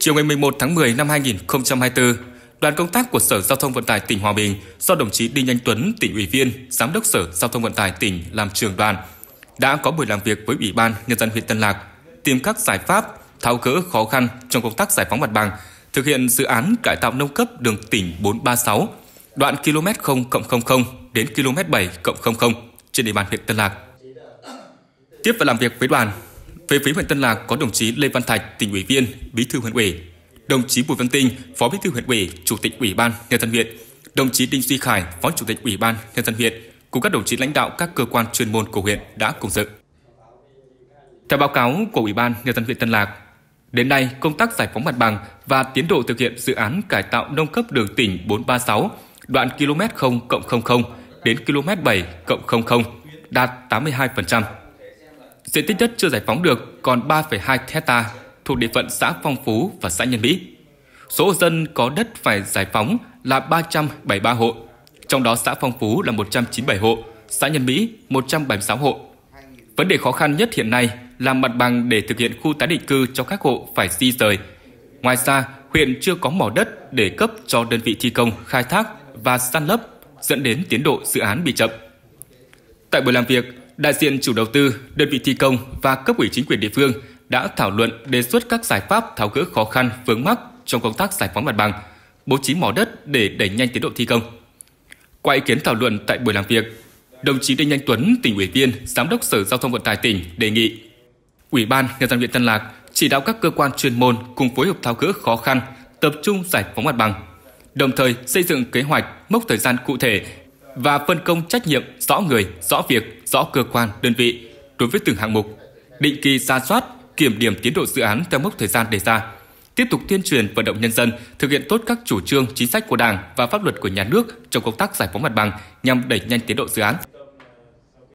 Chiều ngày 11 tháng 10 năm 2024, đoàn công tác của Sở Giao thông Vận tải tỉnh Hòa Bình do đồng chí Đinh Anh Tuấn, tỉnh ủy viên, giám đốc Sở Giao thông Vận tải tỉnh làm trưởng đoàn, đã có buổi làm việc với Ủy ban Nhân dân huyện Tân Lạc, tìm các giải pháp tháo gỡ khó khăn trong công tác giải phóng mặt bằng, thực hiện dự án cải tạo nâng cấp đường tỉnh 436, đoạn km 0 000 đến km 7 000 trên địa bàn huyện Tân Lạc. Tiếp và làm việc với đoàn, về phía huyện Tân Lạc có đồng chí Lê Văn Thạch, tỉnh ủy viên, bí thư huyện ủy, đồng chí Bùi Văn Tinh, phó bí thư huyện ủy, chủ tịch ủy ban nhân dân huyện, đồng chí Đinh Duy Khải, phó chủ tịch ủy ban nhân dân huyện cùng các đồng chí lãnh đạo các cơ quan chuyên môn của huyện đã cùng dự. Theo báo cáo của Ủy ban nhân dân huyện Tân Lạc, đến nay công tác giải phóng mặt bằng và tiến độ thực hiện dự án cải tạo nâng cấp đường tỉnh 436 đoạn km 0 000 đến km 7 000 đạt 82% diện tích đất chưa giải phóng được còn 3,2 hecta thuộc địa phận xã Phong Phú và xã Nhân Mỹ. Số hộ dân có đất phải giải phóng là 373 hộ, trong đó xã Phong Phú là 197 hộ, xã Nhân Mỹ 176 hộ. Vấn đề khó khăn nhất hiện nay là mặt bằng để thực hiện khu tái định cư cho các hộ phải di rời. Ngoài ra, huyện chưa có mỏ đất để cấp cho đơn vị thi công khai thác và san lấp dẫn đến tiến độ dự án bị chậm. Tại buổi làm việc, đại diện chủ đầu tư, đơn vị thi công và cấp ủy chính quyền địa phương đã thảo luận đề xuất các giải pháp tháo gỡ khó khăn vướng mắc trong công tác giải phóng mặt bằng, bố trí mỏ đất để đẩy nhanh tiến độ thi công. Qua ý kiến thảo luận tại buổi làm việc, đồng chí Đinh Anh Tuấn, tỉnh ủy viên, giám đốc Sở Giao thông Vận tải tỉnh đề nghị Ủy ban nhân dân huyện Tân Lạc chỉ đạo các cơ quan chuyên môn cùng phối hợp tháo gỡ khó khăn, tập trung giải phóng mặt bằng, đồng thời xây dựng kế hoạch mốc thời gian cụ thể và phân công trách nhiệm rõ người, rõ việc, rõ cơ quan, đơn vị đối với từng hạng mục, định kỳ ra soát, kiểm điểm tiến độ dự án theo mốc thời gian đề ra, tiếp tục tuyên truyền vận động nhân dân thực hiện tốt các chủ trương, chính sách của Đảng và pháp luật của nhà nước trong công tác giải phóng mặt bằng nhằm đẩy nhanh tiến độ dự án.